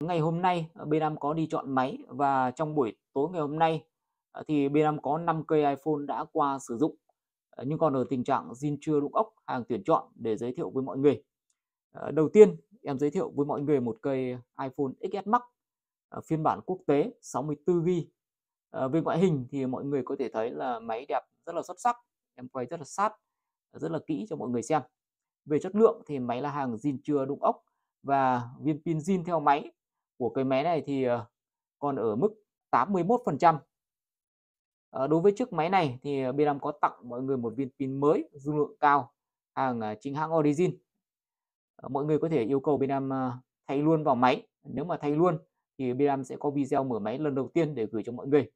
Ngày hôm nay ờ, B5 có đi chọn máy và trong buổi tối ngày hôm nay ờ, thì B5 có 5 cây iPhone đã qua sử dụng ờ, nhưng còn ở tình trạng zin chưa đụng ốc hàng tuyển chọn để giới thiệu với mọi người. Đầu tiên em giới thiệu với mọi người một cây iPhone XS Max phiên bản quốc tế 64GB. Về ngoại hình thì mọi người có thể thấy là máy đẹp rất là xuất sắc, em quay rất là sát, rất là kỹ cho mọi người xem. Về chất lượng thì máy là hàng zin chưa đụng ốc và viên pin zin theo máy của cái máy này thì ờ, còn ở mức 81%. trăm ờ, đối với chiếc máy này thì ờ, B5 có tặng mọi người một viên pin mới dung lượng cao hàng chính hãng Origin. mọi người có thể yêu cầu B5 thay luôn vào máy. Nếu mà thay luôn thì B5 sẽ có video mở máy lần đầu tiên để gửi cho mọi người.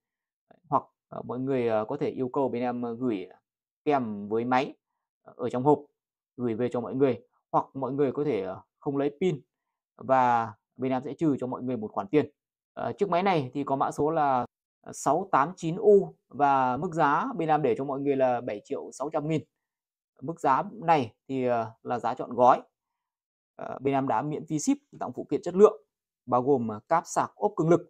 Hoặc mọi người có thể yêu cầu B5 gửi kèm với máy ở trong hộp gửi về cho mọi người. Hoặc mọi người có thể không lấy pin và bên em sẽ trừ cho mọi người một khoản tiền à, chiếc máy này thì có mã số là 689U ờ, và mức giá bên em để cho mọi người là 7 triệu 600 nghìn mức giá này thì ờ, là giá chọn gói à, bên em đã miễn phí ship tặng phụ kiện chất lượng bao gồm cáp sạc ốp cường lực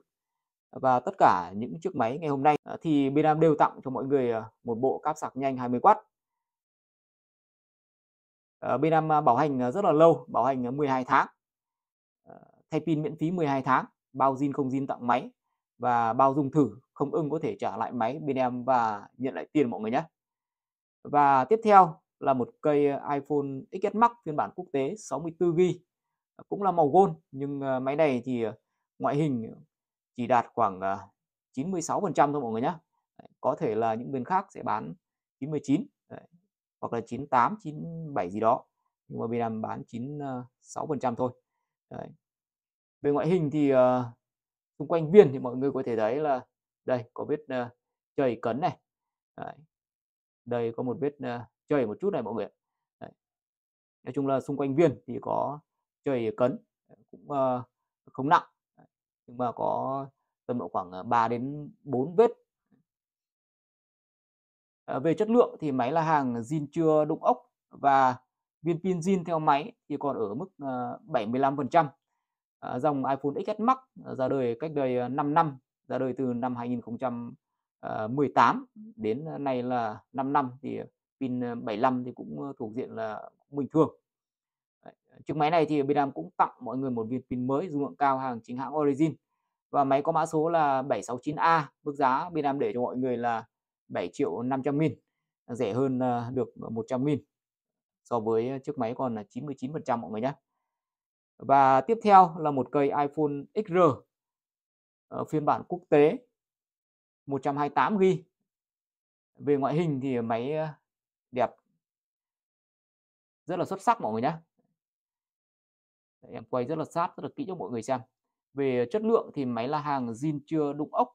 và tất cả những chiếc máy ngày hôm nay thì bên em đều tặng cho mọi người một bộ cáp sạc nhanh 20W bên em bảo hành rất là lâu bảo hành 12 tháng thay pin miễn phí 12 tháng bao zin không zin tặng máy và bao dùng thử không ưng có thể trả lại máy bên em và nhận lại tiền mọi người nhé và tiếp theo là một cây iPhone XS Max phiên bản quốc tế 64GB cũng là màu gold nhưng ờ, máy này thì ờ, ngoại hình chỉ đạt khoảng 96% ờ, thôi mọi người nhé có thể là những bên khác sẽ bán 99 hoặc là 98 97 gì đó nhưng mà bên em bán 96% thôi Đấy về ngoại hình thì uh, xung quanh viên thì mọi người có thể thấy là đây có vết uh, ờ, chảy cấn này Đấy. đây có một vết uh, ờ, chảy một chút này mọi người Đấy. nói chung là xung quanh viên thì có chảy cấn cũng uh, không nặng Đấy. nhưng mà có tầm độ khoảng 3 đến 4 vết à, về chất lượng thì máy là hàng zin chưa đụng ốc và viên pin zin theo máy thì còn ở mức uh, 75% Ờ, dòng iPhone XS Max ờ, ra đời cách đây 5 ờ, năm ra đời từ năm 2018 đến nay là 5 năm thì pin 75 thì cũng thuộc diện là bình thường chiếc máy này thì bên Nam cũng tặng mọi người một viên pin mới dung lượng cao hàng chính hãng Origin và máy có mã số là 769A mức giá bên Nam để cho mọi người là 7 triệu 500 nghìn rẻ hơn được 100 nghìn so với chiếc máy còn là 99% mọi người nhé và tiếp theo là một cây iPhone XR ở ờ, phiên bản quốc tế 128GB về ngoại hình thì máy ờ, đẹp rất là xuất sắc mọi người nhé em quay rất là sát rất là kỹ cho mọi người xem về chất lượng thì máy là hàng zin chưa đụng ốc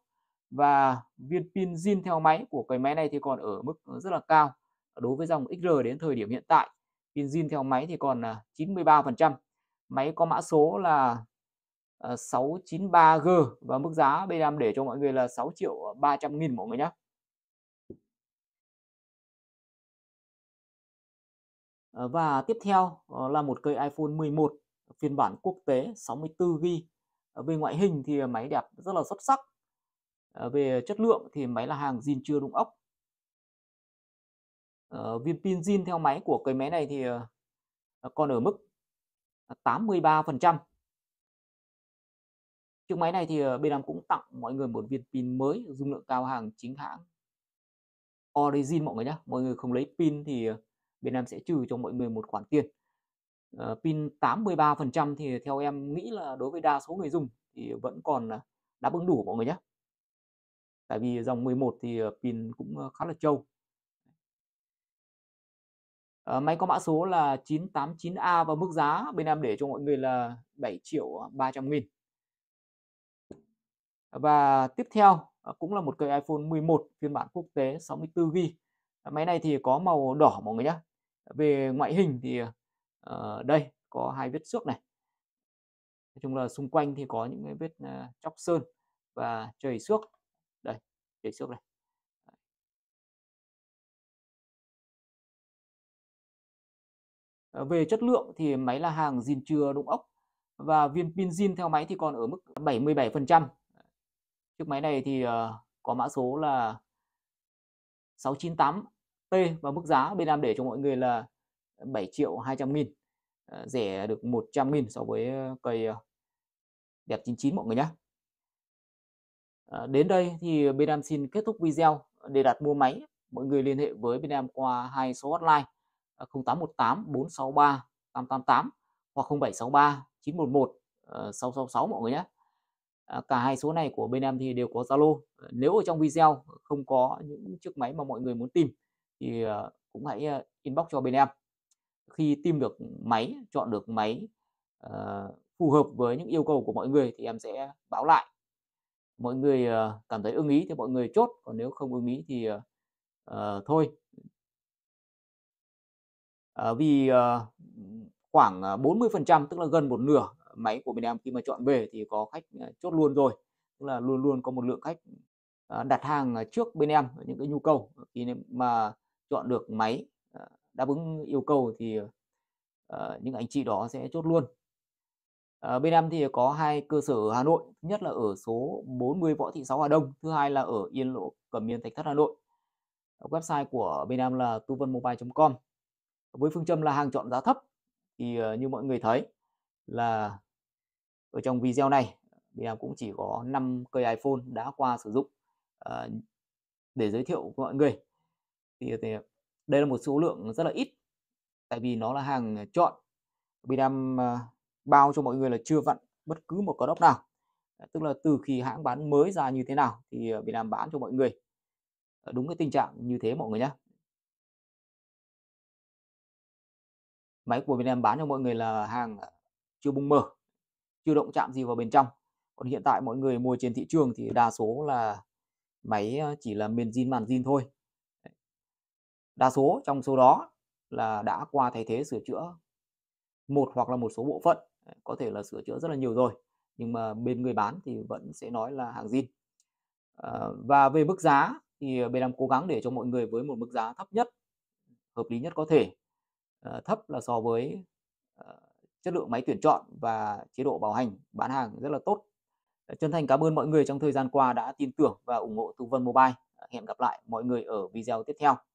và viên pin zin theo máy của cái máy này thì còn ở mức rất là cao đối với dòng XR đến thời điểm hiện tại pin zin theo máy thì còn 93% à, máy có mã số là 693G ờ, và mức giá bên em để cho mọi người là 6 triệu 300 nghìn mọi người nhé và tiếp theo ờ, là một cây iPhone 11 phiên bản quốc tế 64GB ờ, về ngoại hình thì máy đẹp rất là xuất sắc về chất lượng thì máy là hàng zin chưa đụng ốc viên pin zin theo máy của cây máy này thì còn ở mức 83%. Chiếc máy này thì ờ, bên em cũng tặng mọi người một viên pin mới dung lượng cao hàng chính hãng Origin mọi người nhé. Mọi người không lấy pin thì ờ, bên em sẽ trừ cho mọi người một khoản tiền. Uh, pin 83% thì theo em nghĩ là đối với đa số người dùng thì vẫn còn đáp ứng đủ mọi người nhé. Tại vì dòng 11 thì pin cũng khá là trâu Ờ, máy có mã số là 989A và mức giá bên em để cho mọi người là 7 triệu 300 nghìn. Và tiếp theo ờ, cũng là một cây iPhone 11 phiên bản quốc tế 64GB. Ờ, máy này thì có màu đỏ mọi người nhé. Về ngoại hình thì uh, đây có hai vết xước này. Nói chung là xung quanh thì có những cái vết uh, chóc sơn và chảy xước. Đây, chảy xước này. Ờ, về chất lượng thì máy là hàng zin chưa đụng ốc và viên pin zin theo máy thì còn ở mức 77%. Chiếc máy này thì ờ, có mã số là 698T và mức giá bên em để cho mọi người là 7 triệu 200 nghìn ờ, rẻ được 100 nghìn so với cây đẹp 99 mọi người nhé Đến đây thì bên em xin kết thúc video để đặt mua máy mọi người liên hệ với bên em qua hai số hotline 0818 463 888 hoặc 0763 911 666 mọi người nhé ờ, cả hai số này của bên em thì đều có Zalo ờ, nếu ở trong video ờ, không có những chiếc máy mà mọi người muốn tìm thì cũng hãy inbox cho bên em khi tìm được máy chọn được máy phù hợp với những yêu cầu của mọi người thì em sẽ báo lại mọi người cảm thấy ưng ý thì mọi người chốt còn nếu không ưng ý thì uh, thôi à, vì à, khoảng 40% ờ, tức là gần một nửa máy của bên em khi mà chọn về thì có khách chốt luôn rồi tức là luôn luôn có một lượng khách đặt hàng trước bên em những cái nhu cầu khi mà chọn được máy đáp ứng yêu cầu thì những anh chị đó sẽ chốt luôn bên em thì có hai cơ sở ở Hà Nội, nhất là ở số 40 Võ Thị Sáu Hà Đông, thứ hai là ở Yên Lộ Cẩm Biên Thạch Thất Hà Nội. Website của bên em là tuvanmobile.com với phương châm là hàng chọn giá thấp thì ờ, như mọi người thấy là ở trong video này thì cũng chỉ có 5 cây iPhone đã qua sử dụng ờ, để giới thiệu với mọi người ờ, thì, đây là một số lượng rất là ít tại vì nó là hàng chọn Binam bao cho mọi người là chưa vặn bất cứ một cờ đốc nào tức là từ khi hãng bán mới ra như thế nào thì Binam bán cho mọi người đúng cái tình trạng như thế mọi người nhé máy của Việt Nam bán cho mọi người là hàng chưa bung mở chưa động chạm gì vào bên trong còn hiện tại mọi người mua trên thị trường thì đa số là máy ờ, chỉ là miền zin màn zin thôi đa số trong số đó là đã qua thay thế sửa chữa một hoặc là một số bộ phận có thể là sửa chữa rất là nhiều rồi nhưng mà bên người bán thì vẫn sẽ nói là hàng zin ờ, và về mức giá thì bên em cố gắng để cho mọi người với một mức giá thấp nhất hợp lý nhất có thể Ờ, thấp là so với ờ, chất lượng máy tuyển chọn và chế độ bảo hành bán hàng rất là tốt ờ, chân thành cảm ơn mọi người trong thời gian qua đã tin tưởng và ủng hộ tư vân mobile hẹn gặp lại mọi người ở video tiếp theo